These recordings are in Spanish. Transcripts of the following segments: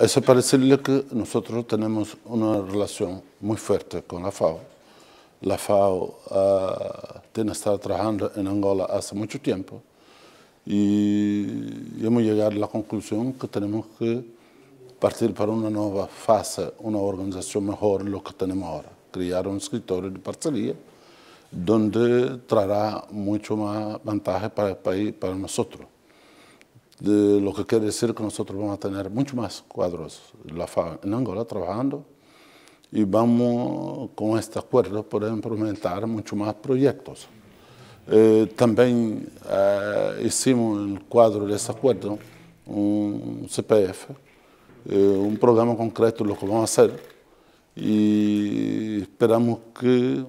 eso para que nosotros tenemos una relación muy fuerte con la FAO. La FAO ah, tiene estado trabajando en Angola hace mucho tiempo y hemos llegado a la conclusión que tenemos que partir para una nueva fase, una organización mejor de lo que tenemos ahora. Crear un escritorio de parcería donde traerá mucho más ventaja para el país, para nosotros. De lo que quiere decir que nosotros vamos a tener mucho más cuadros en Angola trabajando y vamos con este acuerdo poder implementar mucho más proyectos. Eh, también eh, hicimos en el cuadro de este acuerdo un CPF, eh, un programa concreto de lo que vamos a hacer y esperamos que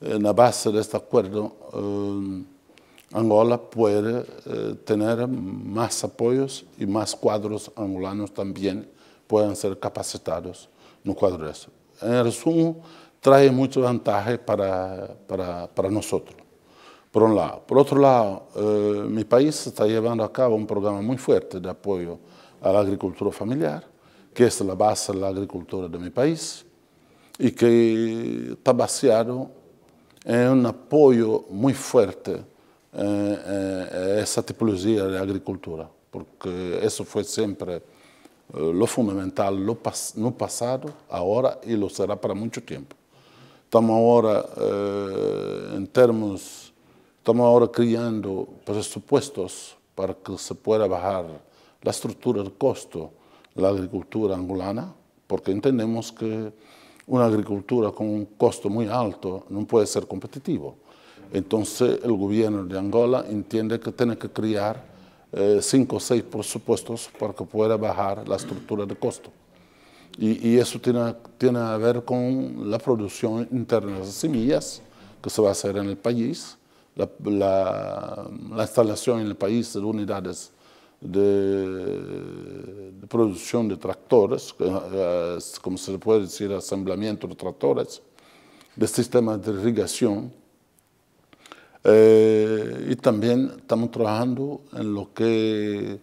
en la base de este acuerdo Angola puede eh, tener más apoyos y más cuadros angolanos también puedan ser capacitados no cuadro de eso. En resumen, trae muchos ventajas para, para, para, nosotros, por un lado. Por otro lado, eh, mi país está llevando a cabo un programa muy fuerte de apoyo a la agricultura familiar, que es la base de la agricultura de mi país, y que está baseado en un apoyo muy fuerte eh, eh, eh, esa tipología de agricultura, porque eso fue siempre lo fundamental no pasado, ahora y lo será para mucho tiempo. Estamos ahora en términos estamos ahora criando presupuestos para que se pueda bajar la estructura de custo la agricultura angolana, porque entendemos que una agricultura con un costo muy alto no puede ser competitiva. Entonces el gobierno de Angola entiende que tiene que crear eh, cinco o seis presupuestos para que pueda bajar la estructura de costo. Y, eso tiene, tiene a ver con la producción interna de semillas que se va a hacer en el país, la, instalación en el país de unidades de, de producción de tractores, eh, como se puede decir, asamblamiento de tractores, de sistemas de irrigación, eh, y también estamos trabajando en lo que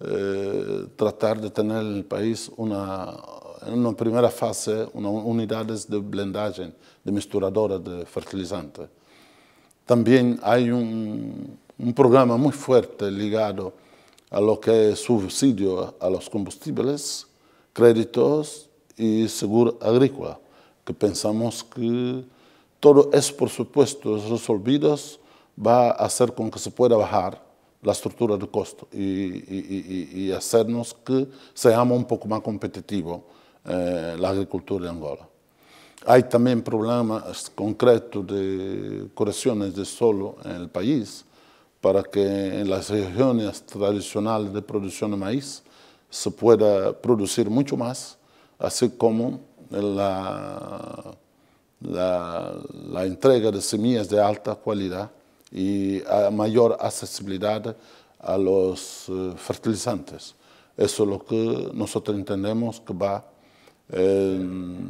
eh, tratar de tener en el país una, en una primera fase una unidades de blendaje, de misturadora de fertilizantes. También hay un, un programa muy fuerte ligado a lo que es subsidio a los combustibles, créditos y seguro agrícola, que pensamos que todo es, por supuesto, resolvido, va a hacer con que se pueda bajar la estructura de costo y, hacernos que seamos un poco más competitivos eh, la agricultura de Angola. Hay también problemas concretos de correcciones de suelo en el país para que en las regiones tradicionales de producción de maíz se pueda producir mucho más, así como la la, entrega de semillas de alta calidad y mayor accesibilidad a los eh, fertilizantes. Eso es lo que nosotros entendemos que va a em,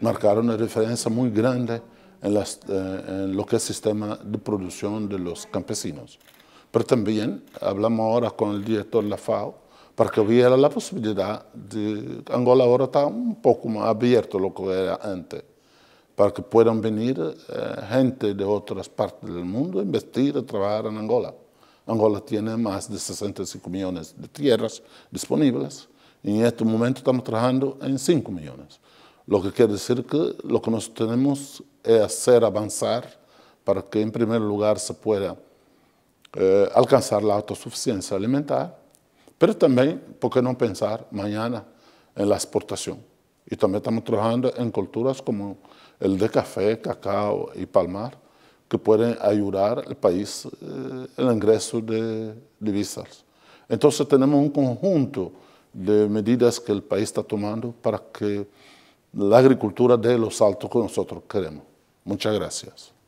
marcar una diferencia muy grande en, eh, lo que es el sistema de producción de los campesinos. Pero también hablamos ahora con el director de la FAO para que hubiera la posibilidad de Angola ahora está un poco más abierto lo que era antes para que puedan venir eh, gente de otras partes del mundo a investir y trabajar en Angola. Angola tiene más de 65 millones de tierras disponibles y en este momento estamos trabajando en 5 millones. Lo que quiere decir que lo que nosotros tenemos es hacer avanzar para que en primer lugar se pueda eh, alcanzar la autosuficiencia alimentaria, pero también, ¿por qué no pensar mañana en la exportación? Y también estamos trabajando en culturas como el de café, cacao y palmar, que pueden ayudar al país en eh, el ingreso de divisas. Entonces tenemos un conjunto de medidas que el país está tomando para que la agricultura dé los saltos que nosotros queremos. Muchas gracias.